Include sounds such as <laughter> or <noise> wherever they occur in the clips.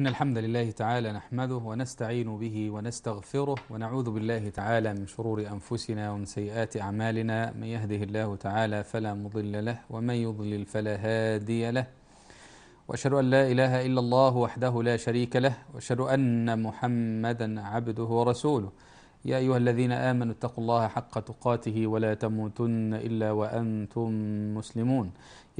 إن الحمد لله تعالى نحمده ونستعين به ونستغفره ونعوذ بالله تعالى من شرور أنفسنا ومن سيئات أعمالنا من يهده الله تعالى فلا مضل له ومن يضلل فلا هادي له وأشهد أن لا إله إلا الله وحده لا شريك له وأشهد أن محمدا عبده ورسوله يا أيها الذين آمنوا اتقوا الله حق تقاته ولا تموتن إلا وأنتم مسلمون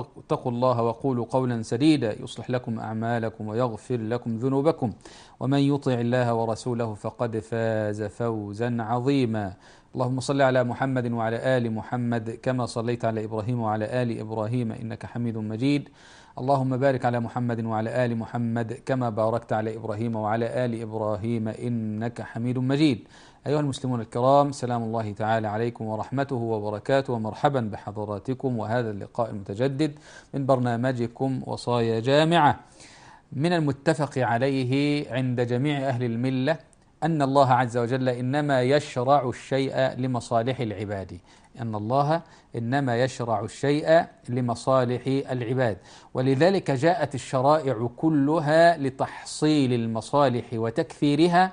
اتقوا الله وقولوا قولا سديدا يصلح لكم أعمالكم ويغفر لكم ذنوبكم ومن يطع الله ورسوله فقد فاز فوزا عظيما اللهم صل على محمد وعلى آل محمد كما صليت على إبراهيم وعلى آل إبراهيم إنك حميد مجيد اللهم بارك على محمد وعلى آل محمد كما باركت على إبراهيم وعلى آل إبراهيم إنك حميد مجيد أيها المسلمون الكرام سلام الله تعالى عليكم ورحمته وبركاته ومرحبا بحضراتكم وهذا اللقاء المتجدد من برنامجكم وصايا جامعة من المتفق عليه عند جميع أهل الملة أن الله عز وجل إنما يشرع الشيء لمصالح العباد أن الله إنما يشرع الشيء لمصالح العباد ولذلك جاءت الشرائع كلها لتحصيل المصالح وتكثيرها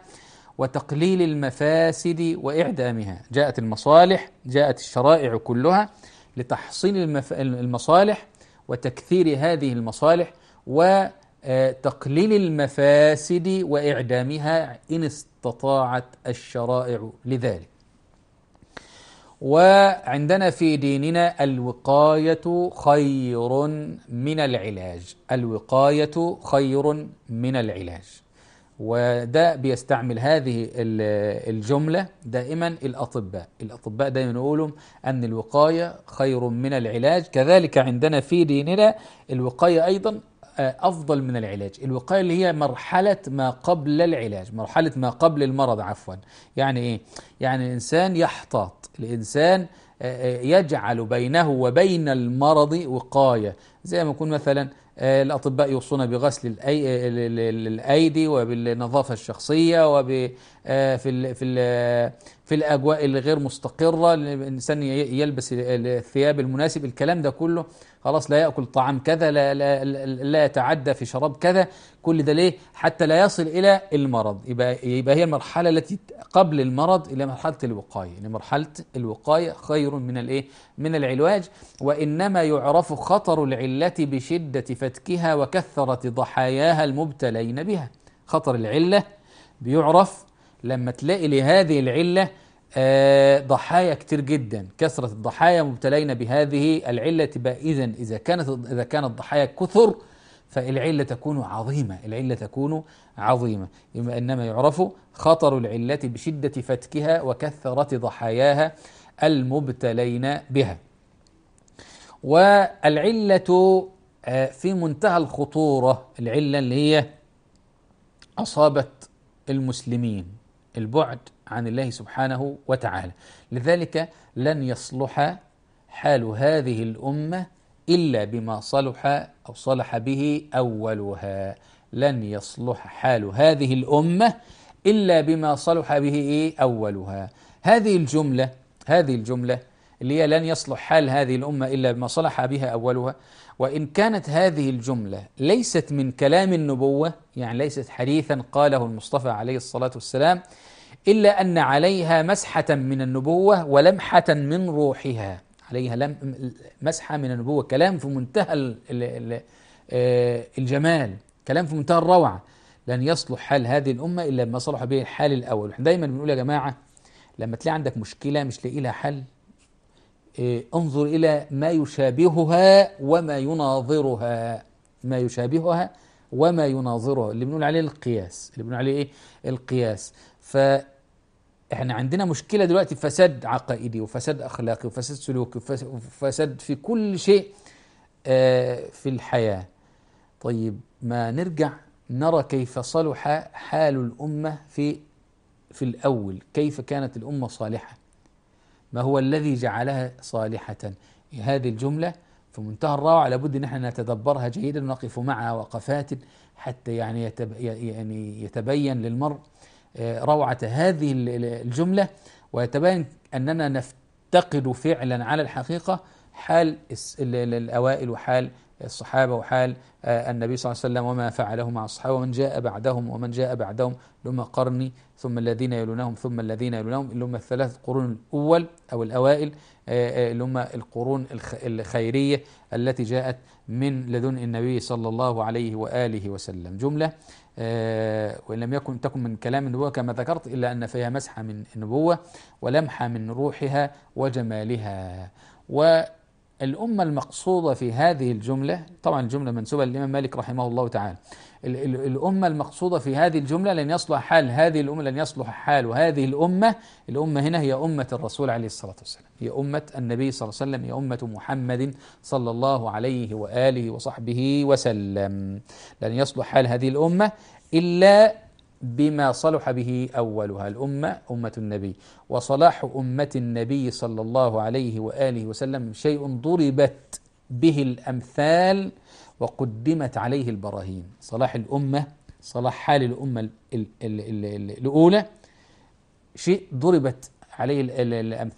وتقليل المفاسد وإعدامها جاءت المصالح جاءت الشرائع كلها لتحصين المف... المصالح وتكثير هذه المصالح وتقليل آه، المفاسد وإعدامها إن استطاعت الشرائع لذلك وعندنا في ديننا الوقاية خير من العلاج الوقاية خير من العلاج وده بيستعمل هذه الجملة دائما الأطباء الأطباء دائما يقولوا أن الوقاية خير من العلاج كذلك عندنا في ديننا الوقاية أيضا آه، أفضل من العلاج الوقاية اللي هي مرحلة ما قبل العلاج مرحلة ما قبل المرض عفوا يعني إيه؟ يعني الإنسان يحتاط الإنسان آه، آه، يجعل بينه وبين المرض وقاية زي ما يكون مثلا الأطباء يوصون بغسل الأيدي وبالنظافة الشخصية وب في في الأجواء الغير مستقرة الإنسان يلبس الثياب المناسب الكلام ده كله خلاص لا يأكل طعام كذا لا, لا, لا يتعدى في شراب كذا كل ده ليه حتى لا يصل إلى المرض يبقى, يبقى هي المرحلة التي قبل المرض إلى مرحلة الوقاية يعني مرحلة الوقاية خير من الإيه من العلاج وإنما يعرف خطر العلة بشدة فتكها وكثرة ضحاياها المبتلين بها خطر العلة بيعرف لما تلاقي لهذه العلة آه، ضحايا كتير جدا كثرة الضحايا مبتلين بهذه العلة إذا إذا كانت إذا كانت الضحايا كثر فالعلة تكون عظيمة العلة تكون عظيمة إنما يعرف خطر العلة بشدة فتكها وكثرة ضحاياها المبتلين بها والعلة آه، في منتهى الخطورة العلة اللي هي أصابت المسلمين البعد عن الله سبحانه وتعالى لذلك لن يصلح حال هذه الأمة إلا بما صلح أو صلح به أولها لن يصلح حال هذه الأمة إلا بما صلح به إيه أولها هذه الجملة هذه الجملة اللي هي لن يصلح حال هذه الأمة إلا بما صلح بها أولها وإن كانت هذه الجملة ليست من كلام النبوة يعني ليست حديثا قاله المصطفى عليه الصلاة والسلام إلا أن عليها مسحة من النبوة ولمحة من روحها عليها لم مسحة من النبوة كلام في منتهى آه، الجمال كلام في منتهى الروعة لن يصلح حال هذه الأمة إلا ما صلح به الحال الأول دايما بنقول يا جماعة لما تلاقي عندك مشكلة مش لاقي لها حل آه، انظر إلى ما يشابهها وما يناظرها ما يشابهها وما يناظرها اللي بنقول عليه القياس اللي بنقول عليه ايه القياس احنا عندنا مشكله دلوقتي فساد عقائدي وفساد اخلاقي وفساد سلوكي وفساد في كل شيء آه، في الحياه طيب ما نرجع نرى كيف صلح حال الامه في في الاول كيف كانت الامه صالحه ما هو الذي جعلها صالحه هذه الجمله في منتهى الروعه لابد ان احنا نتدبرها جيدا ونقف معها وقفات حتى يعني يعني يتبين للمرء آه، روعة هذه الجملة ويتبين أننا نفتقد فعلا على الحقيقة حال الأوائل وحال الصحابة وحال آه، النبي صلى الله عليه وسلم وما فعله مع الصحابة ومن جاء بعدهم ومن جاء بعدهم لما قرني ثم الذين يلونهم ثم الذين يلونهم اللي هم الثلاث قرون الأول أو الأوائل اللي آه، هم القرون الخيرية التي جاءت من لدن النبي صلى الله عليه وآله وسلم جملة آه، وإن لم يكن تكن من كلام النبوة كما ذكرت إلا أن فيها مسحة من النبوة ولمحة من روحها وجمالها و الأمة المقصودة في هذه الجملة طبعا الجملة منسوبة للإمام مالك رحمه الله تعالى الأمة المقصودة في هذه الجملة لن يصلح حال هذه الأمة لن يصلح حال وهذه الأمة الأمة هنا هي أمة الرسول عليه الصلاة والسلام هي أمة النبي صلى الله عليه وسلم هي أمة محمد صلى الله عليه وآله وصحبه وسلم لن يصلح حال هذه الأمة إلا بما صلح به أولها الأمة أمة النبي وصلاح أمة النبي صلى الله عليه وآله وسلم شيء ضربت به الأمثال وقدمت عليه البراهين صلاح الأمة صلاح حال الأمة الأولى شيء ضربت عليه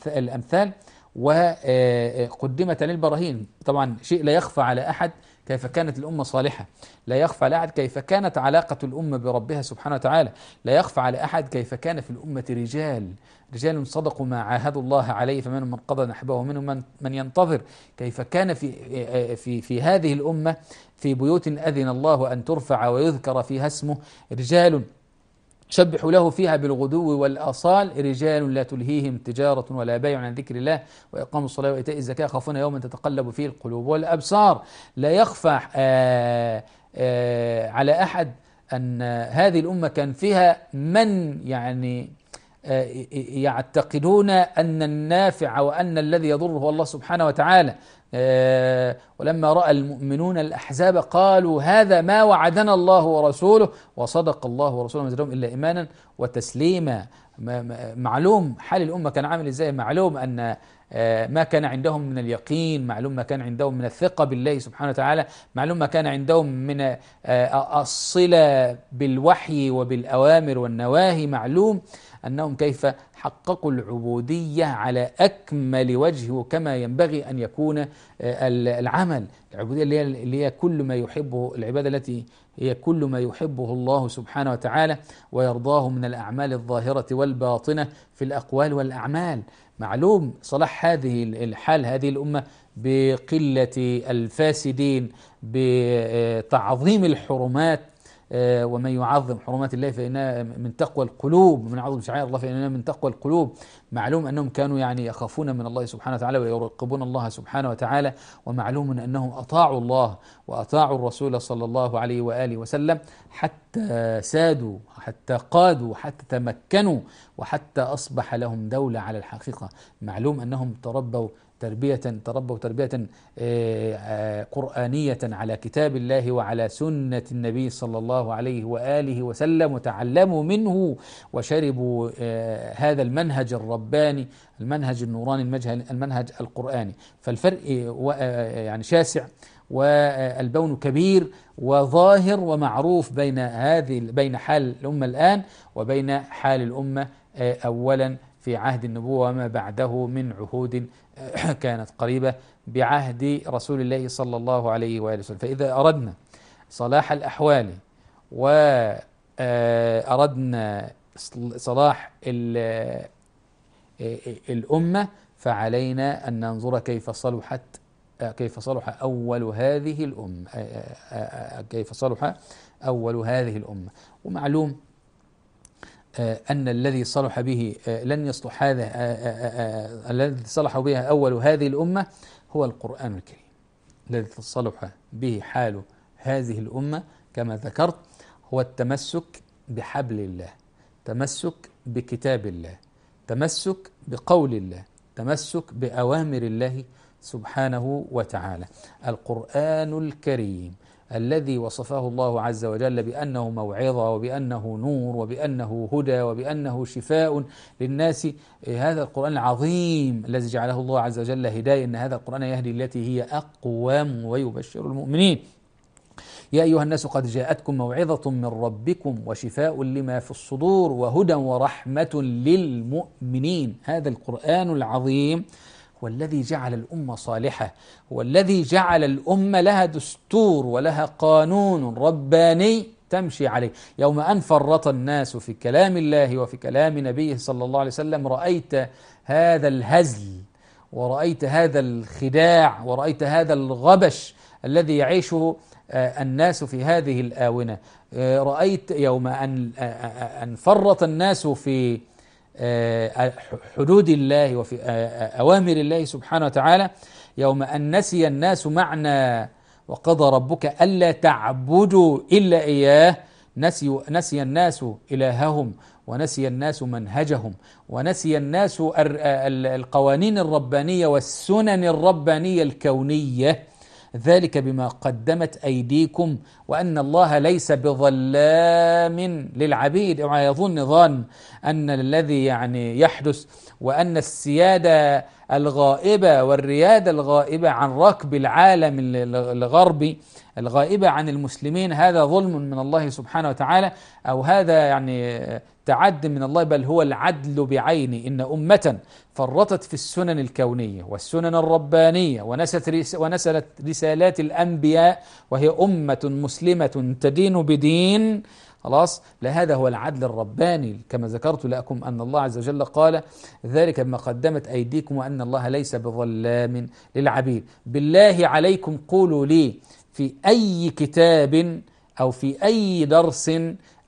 الأمثال وقدمت آه، آه، عليه البراهين طبعا شيء لا يخفى على أحد كيف كانت الأمة صالحة لا يخفى على أحد كيف كانت علاقة الأمة بربها سبحانه وتعالى لا يخفى على أحد كيف كان في الأمة رجال رجال صدقوا ما عاهدوا الله عليه فمنهم من قضى نحبه ومنهم من, من ينتظر كيف كان في, في, في هذه الأمة في بيوت أذن الله أن ترفع ويذكر فيها اسمه رجال سبح له فيها بالغدو والآصال رجال لا تلهيهم تجارة ولا بيع عن ذكر الله وإقام الصلاة وإيتاء الزكاة خافون يوما تتقلب فيه القلوب والأبصار لا يخفى آآ آه، آآ آه، على أحد أن هذه الأمة كان فيها من يعني آه، يعتقدون أن النافع وأن الذي يضر هو الله سبحانه وتعالى آه، ولما رأى المؤمنون الأحزاب قالوا هذا ما وعدنا الله ورسوله وصدق الله ورسوله ما زادهم إلا إيمانا وتسليما معلوم حال الأمة كان عامل إزاي معلوم أن آه، ما كان عندهم من اليقين معلوم ما كان عندهم من الثقة بالله سبحانه وتعالى معلوم ما كان عندهم من آه، الصلة بالوحي وبالأوامر والنواهي معلوم أنهم كيف حققوا العبودية على أكمل وجه وكما ينبغي أن يكون آه، العمل العبودية اللي هي كل ما يحبه العبادة التي هي كل ما يحبه الله سبحانه وتعالى ويرضاه من الأعمال الظاهرة والباطنة في الأقوال والأعمال معلوم صلاح هذه الحال هذه الأمة بقلة الفاسدين بتعظيم الحرمات آه، ومن يعظم حرمات الله فإنها من تقوى القلوب من عظم شعائر الله فإنها من تقوى القلوب معلوم أنهم كانوا يعني يخافون من الله سبحانه وتعالى ويراقبون الله سبحانه وتعالى ومعلوم أنهم أطاعوا الله وأطاعوا الرسول صلى الله عليه وآله وسلم حتى سادوا حتى قادوا حتى تمكنوا وحتى أصبح لهم دولة على الحقيقة معلوم أنهم تربوا تربية تربوا تربية آه، آه، قرآنية على كتاب الله وعلى سنة النبي صلى الله عليه وآله وسلم وتعلموا منه وشربوا آه، هذا المنهج الرباني المنهج النوراني المنهج القرآني فالفرق يعني شاسع والبون كبير وظاهر ومعروف بين هذه بين حال الأمة الآن وبين حال الأمة أولا في عهد النبوة وما بعده من عهود آه، <clears throat> كانت قريبة بعهد رسول الله صلى الله عليه وآله وسلم فإذا أردنا صلاح الأحوال وأردنا آه، صلاح آه، الأمة فعلينا أن ننظر كيف صلحت كيف صلح أول هذه الأمة كيف صلح أول هذه الأمة ومعلوم آه، أن الذي صلح به آه، لن يصلح هذا آه، الذي صلح به أول هذه الأمة هو القرآن الكريم الذي صلح به حال هذه الأمة كما ذكرت هو التمسك بحبل الله تمسك بكتاب الله تمسك بقول الله تمسك بأوامر الله سبحانه وتعالى القرآن الكريم الذي وصفه الله عز وجل بأنه موعظة وبأنه نور وبأنه هدى وبأنه شفاء للناس إيه، هذا القرآن العظيم الذي جعله الله عز وجل هداية إن هذا القرآن يهدي التي هي أقوام ويبشر المؤمنين يا أيها الناس قد جاءتكم موعظة من ربكم وشفاء لما في الصدور وهدى ورحمة للمؤمنين هذا القرآن العظيم هو الذي جعل الأمة صالحة هو الذي جعل الأمة لها دستور ولها قانون رباني تمشي عليه يوم أن فرط الناس في كلام الله وفي كلام نبيه صلى الله عليه وسلم رأيت هذا الهزل ورأيت هذا الخداع ورأيت هذا الغبش الذي يعيشه آه، الناس في هذه الآونة آه، رأيت يوم أن آه، أن فرط الناس في حدود الله وفي أوامر الله سبحانه وتعالى يوم أن نسي الناس معنى وقضى ربك ألا تعبدوا إلا إياه نسي, نسي الناس إلههم ونسي الناس منهجهم ونسي الناس القوانين الربانية والسنن الربانية الكونية ذلك بما قدمت أيديكم وأن الله ليس بظلام للعبيد أو يظن ظن أن الذي يعني يحدث وأن السيادة الغائبة والريادة الغائبة عن ركب العالم الغربي الغائبة عن المسلمين هذا ظلم من الله سبحانه وتعالى أو هذا يعني تعد من الله بل هو العدل بعيني إن أمة فرطت في السنن الكونية والسنن الربانية ونست, ونسلت رسالات الأنبياء وهي أمة مسلمة تدين بدين خلاص لا هذا هو العدل الرباني كما ذكرت لكم أن الله عز وجل قال ذلك بما قدمت أيديكم وأن الله ليس بظلام للعبيد بالله عليكم قولوا لي في أي كتاب أو في أي درس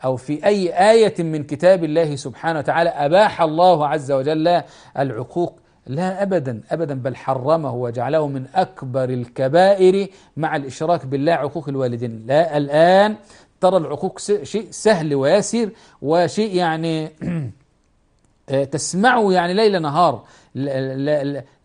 أو في أي آية من كتاب الله سبحانه وتعالى أباح الله عز وجل العقوق لا أبدا أبدا بل حرمه وجعله من أكبر الكبائر مع الإشراك بالله عقوق الوالدين لا الآن ترى العقوق شيء سهل ويسير وشيء يعني <clears throat> آه، تسمعه يعني ليل نهار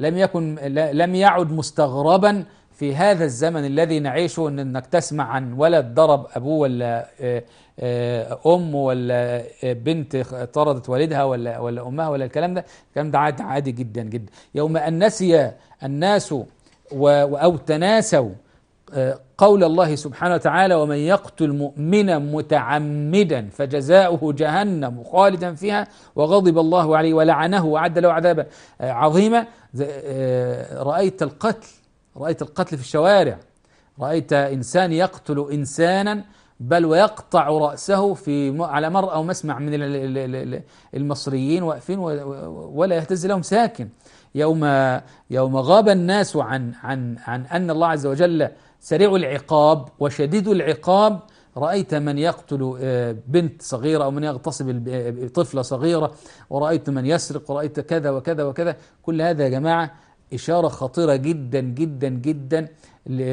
لم يكن لم يعد مستغربا في هذا الزمن الذي نعيشه إن انك تسمع عن ولد ضرب ابوه ولا آه، آه، ام ولا آه، بنت طردت والدها ولا ولا امها ولا الكلام ده الكلام ده عادي عادي جدا جدا يوم ان نسي الناس او تناسوا قول الله سبحانه وتعالى ومن يقتل مؤمنا متعمدا فجزاؤه جهنم خالدا فيها وغضب الله عليه ولعنه وعد له عذابا عظيما رأيت القتل رأيت القتل في الشوارع رأيت إنسان يقتل إنسانا بل ويقطع رأسه في على مرأى أو مسمع من المصريين واقفين ولا يهتز لهم ساكن يوم يوم غاب الناس عن عن عن أن الله عز وجل سريع العقاب وشديد العقاب رأيت من يقتل آه، بنت صغيرة أو من يغتصب آه، طفلة صغيرة ورأيت من يسرق ورأيت كذا وكذا وكذا كل هذا يا جماعة إشارة خطيرة جدا جدا جدا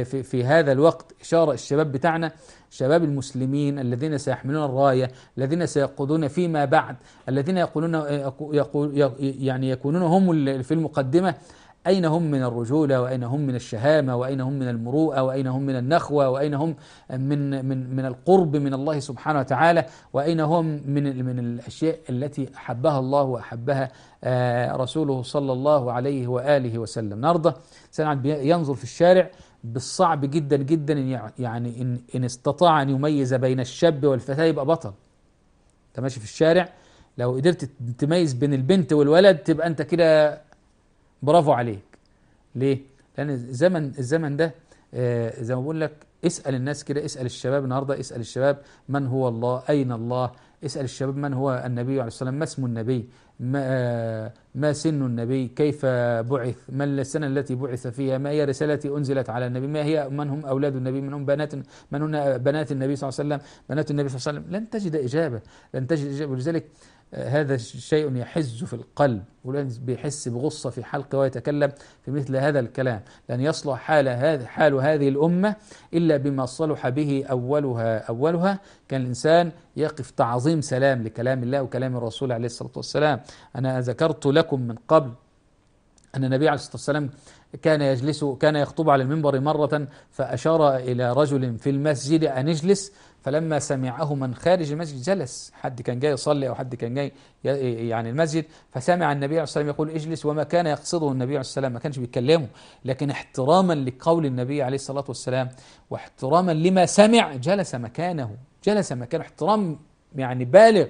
في هذا الوقت إشارة الشباب بتاعنا شباب المسلمين الذين سيحملون الراية الذين سيقودون فيما بعد الذين يقولون يعني يكونون هم في المقدمة أين هم من الرجولة وأين هم من الشهامة وأين هم من المروءة وأين هم من النخوة وأين هم من من من القرب من الله سبحانه وتعالى وأين هم من من الأشياء التي أحبها الله وأحبها آه، رسوله صلى الله عليه وآله وسلم النهارده سنعد ينظر في الشارع بالصعب جدا جدا يعني إن إن استطاع أن يميز بين الشاب والفتاة يبقى بطل أنت ماشي في الشارع لو قدرت تميز بين البنت والولد تبقى أنت كده برافو عليك ليه لان الزمن الزمن ده آه، زي ما بقول لك اسال الناس كده اسال الشباب النهارده اسال الشباب من هو الله اين الله اسال الشباب من هو النبي عليه الصلاه والسلام ما اسم النبي ما, آه، ما سن النبي كيف بعث ما السنة التي بعث فيها ما هي رسالة أنزلت على النبي ما هي من هم أولاد النبي من هم بنات من هم بنات النبي صلى الله عليه وسلم بنات النبي صلى الله عليه وسلم لن تجد إجابة لن تجد إجابة ولذلك آه، هذا شيء يحز في القلب ولن بيحس بغصة في حلقه ويتكلم في مثل هذا الكلام لن يصلح حال هذا حال هذه الأمة إلا بما صلح به أولها أولها كان الإنسان يقف تعظيم سلام لكلام الله وكلام الرسول عليه الصلاة والسلام أنا ذكرت لكم من قبل أن النبي عليه الصلاة والسلام كان يجلس كان يخطب على المنبر مرة فأشار إلى رجل في المسجد أن اجلس فلما سمعه من خارج المسجد جلس حد كان جاي يصلي أو حد كان جاي يعني المسجد فسمع النبي عليه الصلاة والسلام يقول اجلس وما كان يقصده النبي عليه الصلاة والسلام ما كانش بيتكلمه لكن احتراما لقول النبي عليه الصلاة والسلام واحتراما لما سمع جلس مكانه جلس مكانه احترام يعني بالغ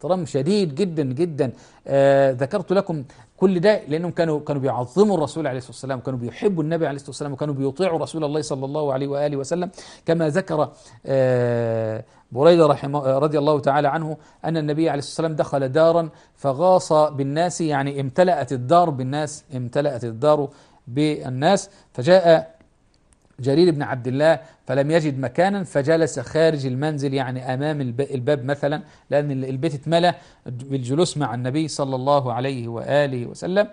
احترام شديد جدا جدا آه ذكرت لكم كل ده لانهم كانوا كانوا بيعظموا الرسول عليه الصلاه والسلام كانوا بيحبوا النبي عليه الصلاه والسلام وكانوا بيطيعوا رسول الله صلى الله عليه واله وسلم كما ذكر آه بريده رحمه رضي الله تعالى عنه ان النبي عليه الصلاه والسلام دخل دارا فغاص بالناس يعني امتلأت الدار بالناس امتلأت الدار بالناس فجاء جرير بن عبد الله فلم يجد مكانا فجلس خارج المنزل يعني أمام الباب مثلا لأن البيت اتملى بالجلوس مع النبي صلى الله عليه وآله وسلم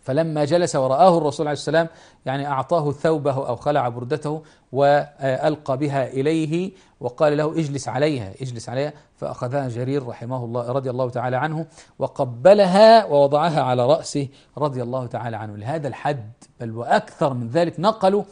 فلما جلس ورآه الرسول عليه السلام يعني أعطاه ثوبه أو خلع بردته وألقى بها إليه وقال له اجلس عليها اجلس عليها فأخذها جرير رحمه الله رضي الله تعالى عنه وقبلها ووضعها على رأسه رضي الله تعالى عنه لهذا الحد بل وأكثر من ذلك نقلوا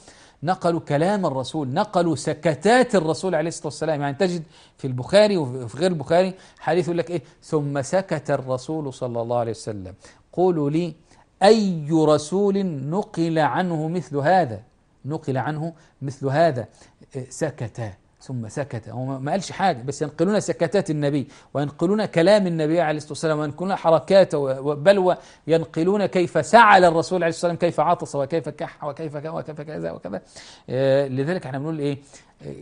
نقلوا كلام الرسول نقلوا سكتات الرسول عليه الصلاة والسلام يعني تجد في البخاري وفي غير البخاري حديث يقول لك إيه ثم سكت الرسول صلى الله عليه وسلم قولوا لي أي رسول نقل عنه مثل هذا نقل عنه مثل هذا إيه، سكتا ثم سكت هو ما قالش حاجة بس ينقلون سكتات النبي وينقلون كلام النبي عليه الصلاة والسلام وينقلون حركاته بل وينقلون كيف سعل الرسول عليه الصلاة والسلام كيف عطس وكيف كح وكيف كذا وكيف كذا وكذا آه، لذلك احنا بنقول ايه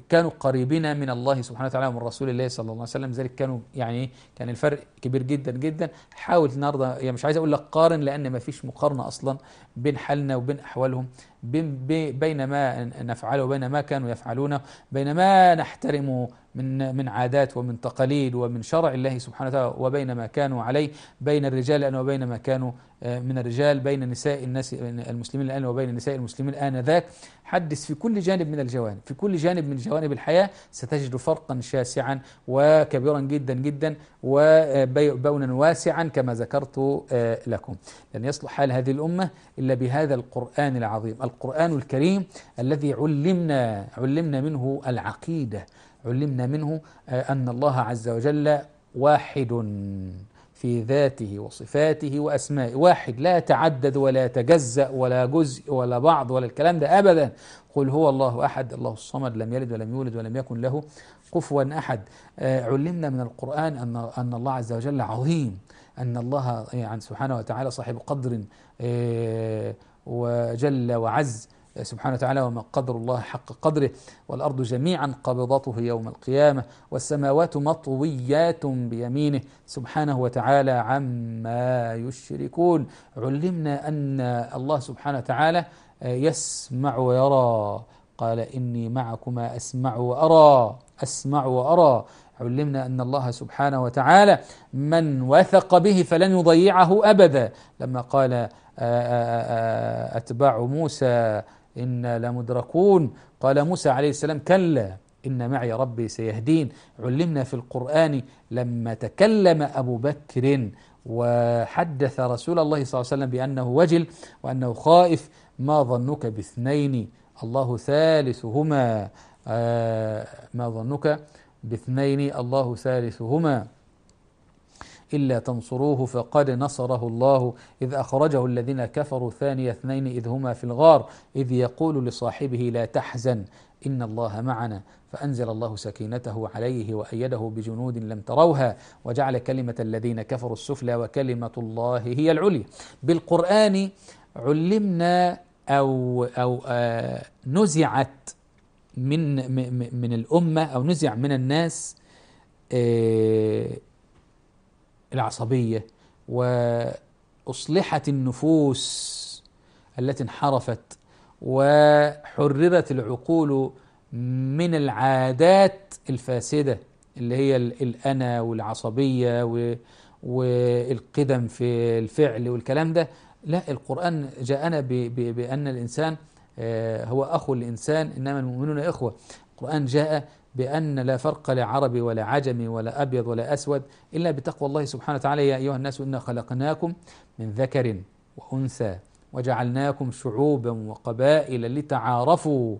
كانوا قريبين من الله سبحانه وتعالى ومن رسول الله صلى الله عليه وسلم ذلك كانوا يعني كان الفرق كبير جدا جدا حاول النهارده يعني مش عايز اقول لك قارن لان ما فيش مقارنه اصلا بين حالنا وبين احوالهم بين, بين ما نفعله وبين ما كانوا يفعلونه بين ما نحترمه من من عادات ومن تقاليد ومن شرع الله سبحانه وتعالى وبين ما كانوا عليه بين الرجال الآن وبين ما كانوا آه، من الرجال بين نساء الناس آه، المسلمين الآن وبين نساء المسلمين آنذاك حدث في كل جانب من الجوانب في كل جانب من جوانب الحياة ستجد فرقا شاسعا وكبيرا جدا جدا وبونا واسعا كما ذكرت آه، لكم لن يصلح حال هذه الأمة إلا بهذا القرآن العظيم القرآن الكريم الذي علمنا علمنا منه العقيدة علمنا منه آه، أن الله عز وجل واحد في ذاته وصفاته وأسمائه واحد لا يتعدد ولا يتجزأ ولا جزء ولا بعض ولا الكلام ده أبدا قل هو الله أحد الله الصمد لم يلد ولم يولد ولم يكن له كفوا أحد آه، علمنا من القرآن أن أن الله عز وجل عظيم أن الله يعني سبحانه وتعالى صاحب قدر آه، وجل وعز سبحانه وتعالى وما قدر الله حق قدره والأرض جميعا قبضته يوم القيامة والسماوات مطويات بيمينه سبحانه وتعالى عما يشركون علمنا أن الله سبحانه وتعالى آه، يسمع ويرى قال إني معكما أسمع وأرى أسمع وأرى علمنا أن الله سبحانه وتعالى من وثق به فلن يضيعه أبدا لما قال آه، آه، أتباع موسى إنا لمدركون قال موسى عليه السلام كلا إن معي ربي سيهدين علمنا في القرآن لما تكلم أبو بكر وحدث رسول الله صلى الله عليه وسلم بأنه وجل وأنه خائف ما ظنك باثنين الله ثالثهما آه ما ظنك باثنين الله ثالثهما إلا تنصروه فقد نصره الله إذ أخرجه الذين كفروا ثاني اثنين إذ هما في الغار إذ يقول لصاحبه لا تحزن إن الله معنا فأنزل الله سكينته عليه وأيده بجنود لم تروها وجعل كلمة الذين كفروا السفلى وكلمة الله هي العليا بالقرآن علمنا أو, أو آه نزعت من, من الأمة أو نزع من الناس آه العصبية وأصلحت النفوس التي انحرفت وحررت العقول من العادات الفاسدة اللي هي الأنا والعصبية والقدم في الفعل والكلام ده لا القرآن جاءنا بأن الإنسان آه، هو أخو الإنسان إنما المؤمنون إخوة القرآن جاء بأن لا فرق لعربي ولا عجمي ولا أبيض ولا أسود إلا بتقوى الله سبحانه وتعالى يا أيها الناس إنا خلقناكم من ذكر وأنثى وجعلناكم شعوبا وقبائل لتعارفوا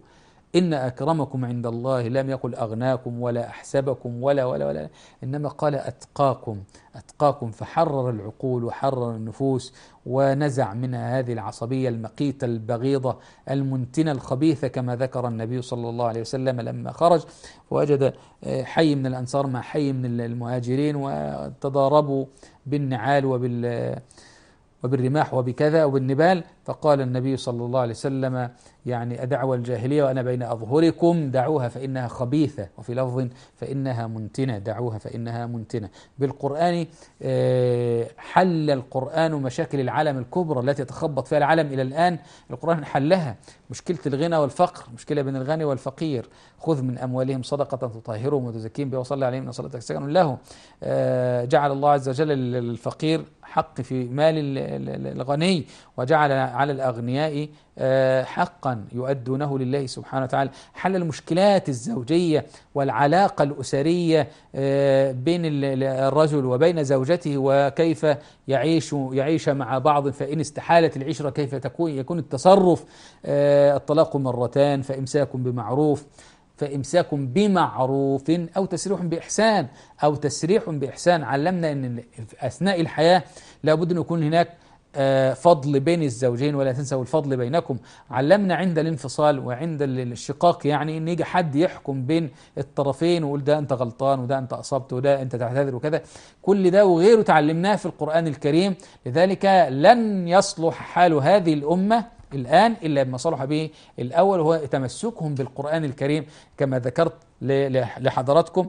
إن أكرمكم عند الله لم يقل أغناكم ولا أحسبكم ولا ولا ولا إنما قال أتقاكم أتقاكم فحرر العقول وحرر النفوس ونزع منها هذه العصبية المقيتة البغيضة المنتنة الخبيثة كما ذكر النبي صلى الله عليه وسلم لما خرج وجد آه، حي من الأنصار مع حي من المهاجرين وتضاربوا بالنعال وبال وبالرماح وبكذا وبالنبال فقال النبي صلى الله عليه وسلم يعني أدعوى الجاهلية وأنا بين أظهركم دعوها فإنها خبيثة وفي لفظ فإنها منتنة دعوها فإنها منتنة بالقرآن آه، حل القرآن مشاكل العالم الكبرى التي تخبط فيها العالم إلى الآن القرآن حلها مشكلة الغنى والفقر مشكلة بين الغني والفقير خذ من أموالهم صدقة تطهرهم وتزكيهم بها وصلي عليهم إن صلاتك سكن له آه، جعل الله عز وجل الفقير حق في مال الغني وجعل على الأغنياء آه، حقا يؤدونه لله سبحانه وتعالى حل المشكلات الزوجية والعلاقة الأسرية آه، بين الرجل وبين زوجته وكيف يعيش يعيش مع بعض فإن استحالت العشرة كيف تكون يكون التصرف آه، الطلاق مرتان فإمساك بمعروف فإمساك بمعروف أو تسريح بإحسان أو تسريح بإحسان علمنا أن أثناء الحياة لابد أن يكون هناك آه، فضل بين الزوجين ولا تنسوا الفضل بينكم علمنا عند الانفصال وعند الشقاق يعني ان يجي حد يحكم بين الطرفين ويقول ده انت غلطان وده انت اصبت وده انت تعتذر وكذا كل ده وغيره تعلمناه في القران الكريم لذلك لن يصلح حال هذه الامه الآن إلا بما صلح به الأول هو تمسكهم بالقرآن الكريم كما ذكرت لحضراتكم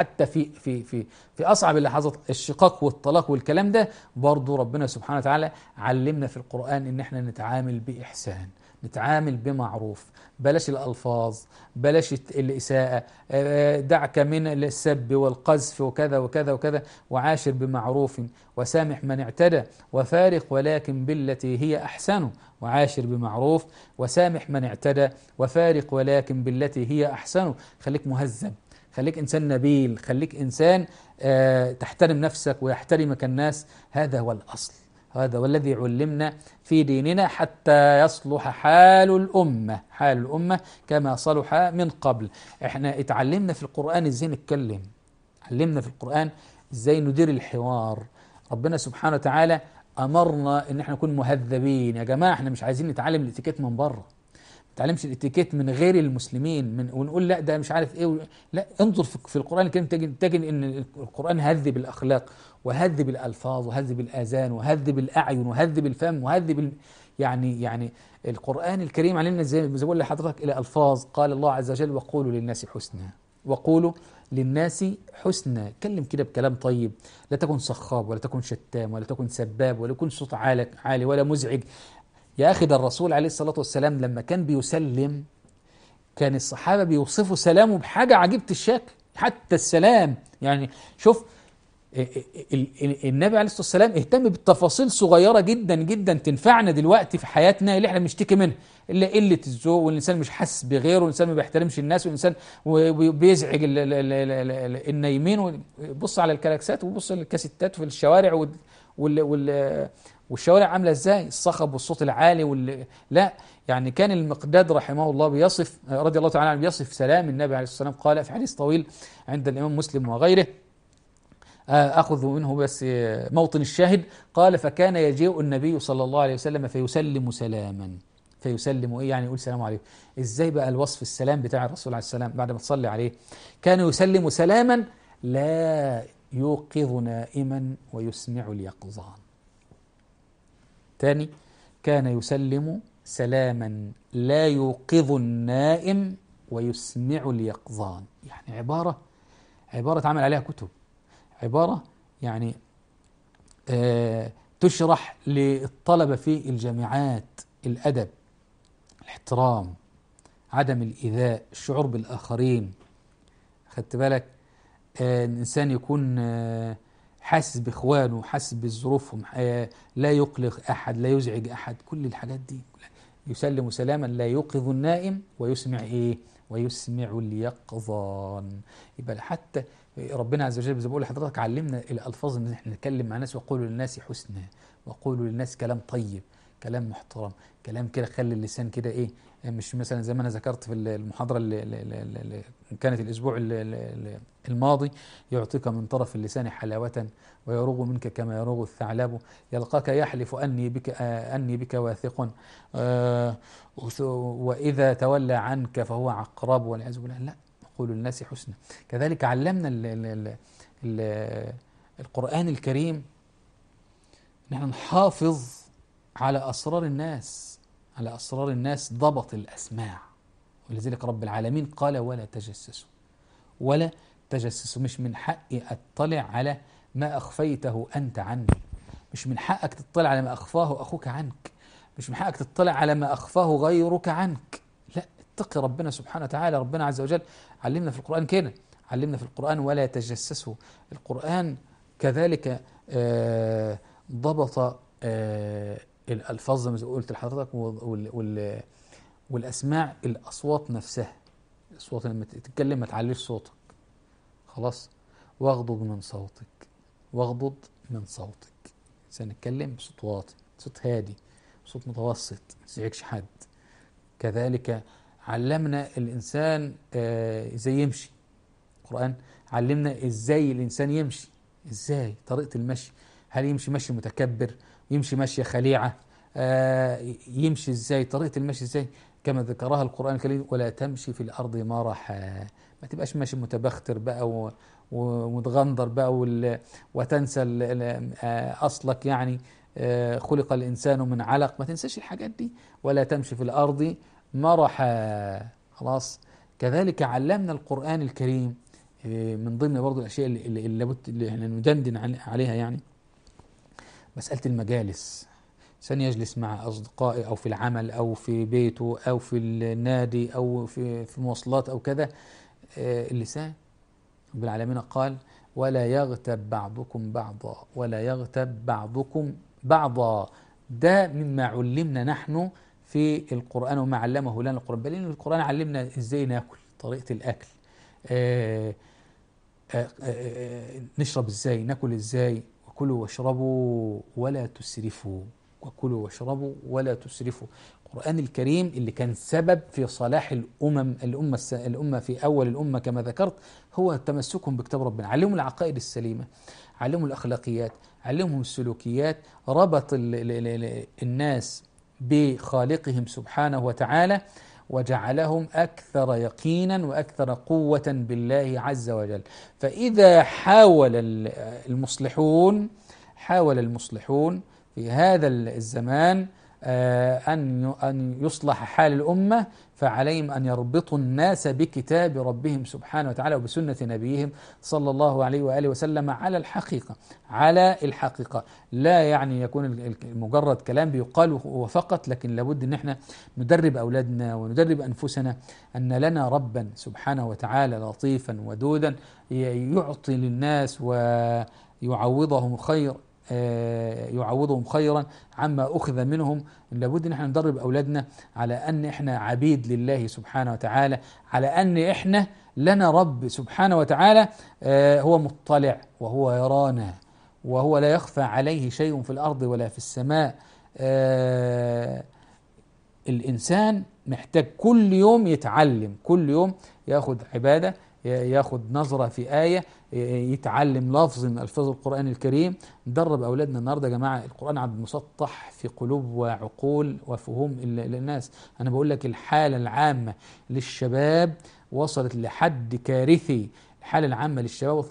حتى في في في في اصعب اللحظات الشقاق والطلاق والكلام ده برضه ربنا سبحانه وتعالى علمنا في القران ان احنا نتعامل باحسان نتعامل بمعروف بلاش الألفاظ بلاش الإساءة آه، آه، دعك من السب والقذف وكذا وكذا وكذا وعاشر بمعروف وسامح من اعتدى وفارق ولكن بالتي هي أحسن وعاشر بمعروف وسامح من اعتدى وفارق ولكن بالتي هي أحسن خليك مهذب خليك إنسان نبيل خليك إنسان آه، تحترم نفسك ويحترمك الناس هذا هو الأصل هذا هو الذي علمنا في ديننا حتى يصلح حال الأمة حال الأمة كما صلح من قبل احنا اتعلمنا في القرآن ازاي نتكلم علمنا في القرآن ازاي ندير الحوار ربنا سبحانه وتعالى أمرنا ان احنا نكون مهذبين يا جماعة احنا مش عايزين نتعلم الاتيكيت من بره تعلمش الاتيكيت من غير المسلمين من ونقول لا ده مش عارف ايه لا انظر في القران الكريم تجد تجد ان القران هذب الاخلاق وهذب الالفاظ وهذب الاذان وهذب الاعين وهذب الفم وهذب ال... يعني يعني القران الكريم علمنا زي ما بقول لحضرتك الى الفاظ قال الله عز وجل وقولوا للناس حسنا وقولوا للناس حسنى كلم كده بكلام طيب لا تكن صخاب ولا تكن شتام ولا تكن سباب ولا تكن صوت عالي ولا مزعج يا أخي ده الرسول عليه الصلاة والسلام لما كان بيسلم كان الصحابة بيوصفوا سلامه بحاجة عجيبة الشكل حتى السلام يعني شوف النبي عليه الصلاة والسلام اهتم بالتفاصيل صغيرة جدا جدا تنفعنا دلوقتي في حياتنا اللي احنا بنشتكي منها اللي قلة الذوق والإنسان مش حاسس بغيره والإنسان ما بيحترمش الناس والإنسان بيزعج النايمين بص على الكلاكسات وبص للكاسيتات في الشوارع وال وال والشوارع عامله ازاي الصخب والصوت العالي وال... لا يعني كان المقداد رحمه الله بيصف رضي الله تعالى عنه بيصف سلام النبي عليه الصلاه والسلام قال في حديث طويل عند الامام مسلم وغيره آه، اخذ منه بس آه، موطن الشاهد قال فكان يجيء النبي صلى الله عليه وسلم فيسلم سلاما فيسلم ايه يعني يقول سلام عليكم ازاي بقى الوصف السلام بتاع الرسول عليه السلام بعد ما تصلي عليه كان يسلم سلاما لا يوقظ نائما ويسمع اليقظان ثاني كان يسلم سلاما لا يوقظ النائم ويسمع اليقظان يعني عبارة عبارة اتعمل عليها كتب عبارة يعني آه تشرح للطلبة في الجامعات الأدب الاحترام عدم الإيذاء الشعور بالآخرين خدت بالك آه، الإنسان يكون آه، حاسس بإخوانه حاسس بظروفهم آه، لا يقلق أحد لا يزعج أحد كل الحاجات دي يسلم سلاما لا يوقظ النائم ويسمع إيه ويسمع اليقظان يبقى حتى ربنا عز وجل زي بقول لحضرتك علمنا الألفاظ إن احنا نتكلم مع الناس وقولوا للناس حسنا وقولوا للناس كلام طيب كلام محترم كلام كده خلي اللسان كده ايه مش مثلا زي ما انا ذكرت في المحاضره اللي, اللي كانت الاسبوع اللي الماضي يعطيك من طرف اللسان حلاوه ويروغ منك كما يروغ الثعلب يلقاك يحلف اني بك اني بك واثق آه، واذا تولى عنك فهو عقرب والعياذ بالله لا قولوا الناس حسنا كذلك علمنا الـ الـ الـ القران الكريم نحن نحافظ على أسرار الناس على أسرار الناس ضبط الأسماع ولذلك رب العالمين قال ولا تجسسوا ولا تجسسوا مش من حقي أطلع على ما أخفيته أنت عني مش من حقك تطلع على ما أخفاه أخوك عنك مش من حقك تطلع على ما أخفاه غيرك عنك لا اتقي ربنا سبحانه وتعالى ربنا عز وجل علمنا في القرآن كده علمنا في القرآن ولا تجسسوا القرآن كذلك آه، ضبط آه، الألفاظ زي ما قلت لحضرتك وال وال والأسماع الأصوات نفسها الصوت لما تتكلم ما تعليش صوتك خلاص واغضض من صوتك واغضض من صوتك سنتكلم بصوت واطي صوت هادي صوت متوسط ما يزعجش حد كذلك علمنا الإنسان آه، إزاي يمشي القرآن علمنا إزاي الإنسان يمشي إزاي طريقة المشي هل يمشي مشي متكبر يمشي ماشية خليعة آه، يمشي ازاي طريقة المشي ازاي كما ذكرها القرآن الكريم ولا تمشي في الأرض مرحا ما تبقاش ماشي متبختر بقى ومتغندر بقى وتنسى آه، أصلك يعني آه، خلق الإنسان من علق ما تنساش الحاجات دي ولا تمشي في الأرض مرحا خلاص كذلك علمنا القرآن الكريم من ضمن برضو الأشياء اللي لابد اللي ندندن عليها يعني مسألة المجالس إنسان يجلس مع أصدقائه أو في العمل أو في بيته أو في النادي أو في, في مواصلات أو كذا آه، اللسان رب العالمين قال ولا يغتب بعضكم بعضا ولا يغتب بعضكم بعضا ده مما علمنا نحن في القرآن وما علمه لنا القرآن بل القرآن علمنا إزاي ناكل طريقة الأكل آآ آه، آآ آه، آآ نشرب إزاي ناكل إزاي وكلوا واشربوا ولا تسرفوا وكلوا واشربوا ولا تسرفوا القرآن الكريم اللي كان سبب في صلاح الأمم الأمة, الأمة في أول الأمة كما ذكرت هو تمسكهم بكتاب ربنا علمهم العقائد السليمة علمهم الأخلاقيات علمهم السلوكيات ربط الـ الـ الـ الناس بخالقهم سبحانه وتعالى وجعلهم أكثر يقينا وأكثر قوة بالله عز وجل فإذا حاول المصلحون حاول المصلحون في هذا الزمان آه، أن أن يصلح حال الأمة فعليهم أن يربطوا الناس بكتاب ربهم سبحانه وتعالى وبسنة نبيهم صلى الله عليه وآله وسلم على الحقيقة على الحقيقة لا يعني يكون مجرد كلام بيقال وفقط لكن لابد أن احنا ندرب أولادنا وندرب أنفسنا أن لنا ربا سبحانه وتعالى لطيفا ودودا يعطي للناس ويعوضهم خير آه، يعوضهم خيرا عما أخذ منهم لابد أن احنا ندرب أولادنا على أن احنا عبيد لله سبحانه وتعالى على أن احنا لنا رب سبحانه وتعالى آه، هو مطلع وهو يرانا وهو لا يخفى عليه شيء في الأرض ولا في السماء آه، الإنسان محتاج كل يوم يتعلم كل يوم يأخذ عبادة ياخد نظرة في آية يتعلم لفظ من ألفاظ القرآن الكريم ندرب أولادنا النهاردة يا جماعة القرآن عبد مسطح في قلوب وعقول وفهوم الناس أنا بقول لك الحالة العامة للشباب وصلت لحد كارثي الحاله العامه للشباب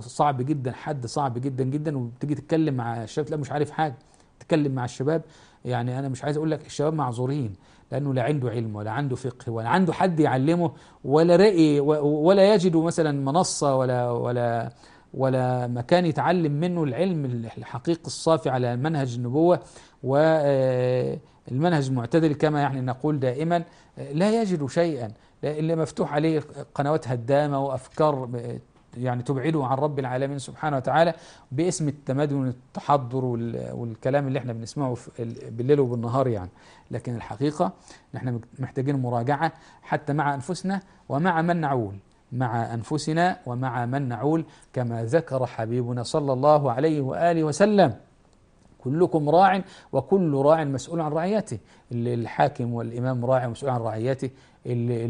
صعب جدا حد صعب جدا جدا وبتيجي تتكلم مع الشباب لا مش عارف حاجه تتكلم مع الشباب يعني انا مش عايز اقول لك الشباب معذورين لانه لا عنده علم ولا عنده فقه ولا عنده حد يعلمه ولا رأي ولا يجد مثلا منصه ولا ولا ولا مكان يتعلم منه العلم الحقيقي الصافي على منهج النبوه والمنهج آه، المعتدل كما يعني نقول دائما لا يجد شيئا اللي مفتوح عليه قنوات هدامه وافكار يعني تبعده عن رب العالمين سبحانه وتعالى باسم التمدن والتحضر والكلام اللي احنا بنسمعه بالليل وبالنهار يعني لكن الحقيقة نحن محتاجين مراجعة حتى مع أنفسنا ومع من نعول مع أنفسنا ومع من نعول كما ذكر حبيبنا صلى الله عليه وآله وسلم كلكم راع وكل راع مسؤول عن رعيته الحاكم والإمام راع مسؤول عن رعيته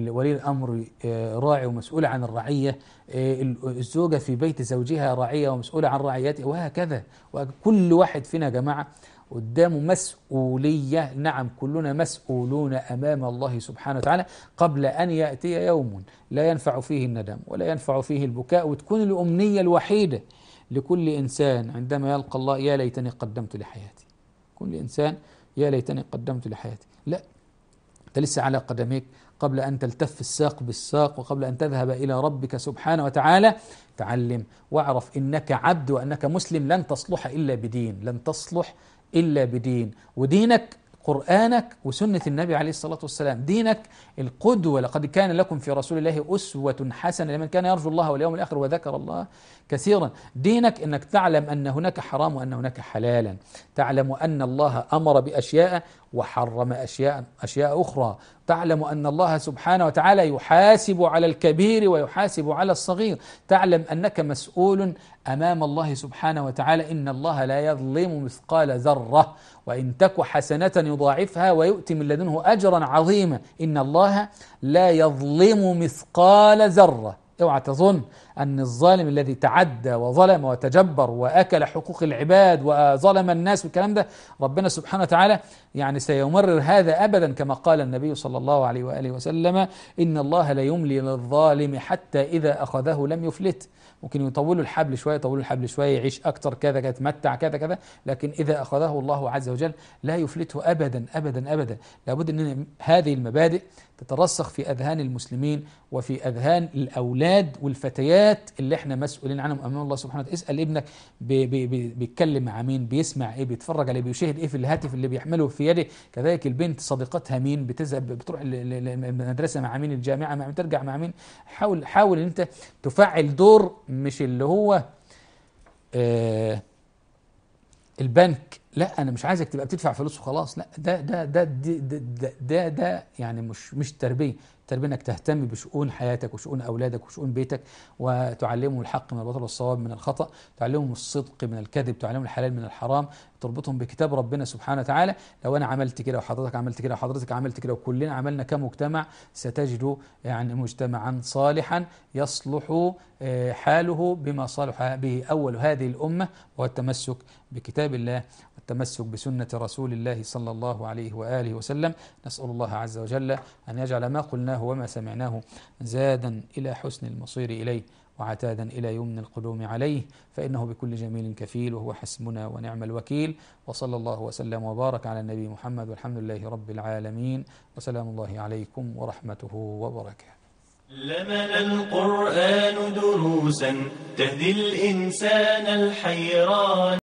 ولي الأمر آه، راعي ومسؤول عن الرعية آه، الزوجة في بيت زوجها راعية ومسؤولة عن رعيتها وهكذا وكل واحد فينا يا جماعة قدامه مسؤولية نعم كلنا مسؤولون أمام الله سبحانه وتعالى قبل أن يأتي يوم لا ينفع فيه الندم ولا ينفع فيه البكاء وتكون الأمنية الوحيدة لكل إنسان عندما يلقى الله يا ليتني قدمت لحياتي كل إنسان يا ليتني قدمت لحياتي لا أنت لسه على قدميك قبل أن تلتف الساق بالساق وقبل أن تذهب إلى ربك سبحانه وتعالى تعلم واعرف إنك عبد وأنك مسلم لن تصلح إلا بدين لن تصلح إلا بدين ودينك قرآنك وسنة النبي عليه الصلاة والسلام دينك القدوة لقد كان لكم في رسول الله أسوة حسنة لمن كان يرجو الله واليوم الآخر وذكر الله كثيرا دينك أنك تعلم أن هناك حرام وأن هناك حلالا تعلم أن الله أمر بأشياء وحرم أشياء, أشياء أخرى تعلم أن الله سبحانه وتعالى يحاسب على الكبير ويحاسب على الصغير تعلم أنك مسؤول أمام الله سبحانه وتعالى إن الله لا يظلم مثقال ذرة وإن تك حسنة يضاعفها ويؤتي من لدنه أجرا عظيما إن الله لا يظلم مثقال ذرة اوعى تظن أن الظالم الذي تعدى وظلم وتجبر وأكل حقوق العباد وظلم الناس والكلام ده ربنا سبحانه وتعالى يعني سيمرر هذا أبدا كما قال النبي صلى الله عليه وآله وسلم إن الله لا يملي للظالم حتى إذا أخذه لم يفلت ممكن يطولوا الحبل شويه يطولوا الحبل شويه يعيش اكتر كذا كذا يتمتع كذا كذا لكن اذا اخذه الله عز وجل لا يفلته ابدا ابدا ابدا لابد ان هذه المبادئ تترسخ في اذهان المسلمين وفي اذهان الاولاد والفتيات اللي احنا مسؤولين عنهم امام الله سبحانه وتعالى اسال ابنك بي بي بي بيتكلم مع مين بيسمع ايه بيتفرج عليه بيشاهد ايه في الهاتف اللي بيحمله في يده كذلك البنت صديقتها مين بتذهب بتروح المدرسه مع مين الجامعه مع مين ترجع مع مين حاول حاول انت تفعل دور مش اللي هو آه، البنك لا انا مش عايزك تبقى بتدفع فلوس وخلاص لا ده ده ده ده ده, ده, ده يعني مش مش تربيه التربيه انك تهتم بشؤون حياتك وشؤون اولادك وشؤون بيتك وتعلمهم الحق من الباطل والصواب من الخطا تعلمهم الصدق من الكذب تعلمهم الحلال من الحرام تربطهم بكتاب ربنا سبحانه وتعالى لو انا عملت كده وحضرتك عملت كده وحضرتك عملت كده وكلنا عملنا كمجتمع ستجد يعني مجتمعا صالحا يصلح آه، حاله بما صالح به اول هذه الامه وهو التمسك بكتاب الله التمسك بسنة رسول الله صلى الله عليه وآله وسلم نسأل الله عز وجل أن يجعل ما قلناه وما سمعناه زادا إلى حسن المصير إليه وعتادا إلى يمن القدوم عليه فإنه بكل جميل كفيل وهو حسبنا ونعم الوكيل وصلى الله وسلم وبارك على النبي محمد والحمد لله رب العالمين وسلام الله عليكم ورحمته وبركاته لمن القرآن دروسا تهدي الإنسان الحيران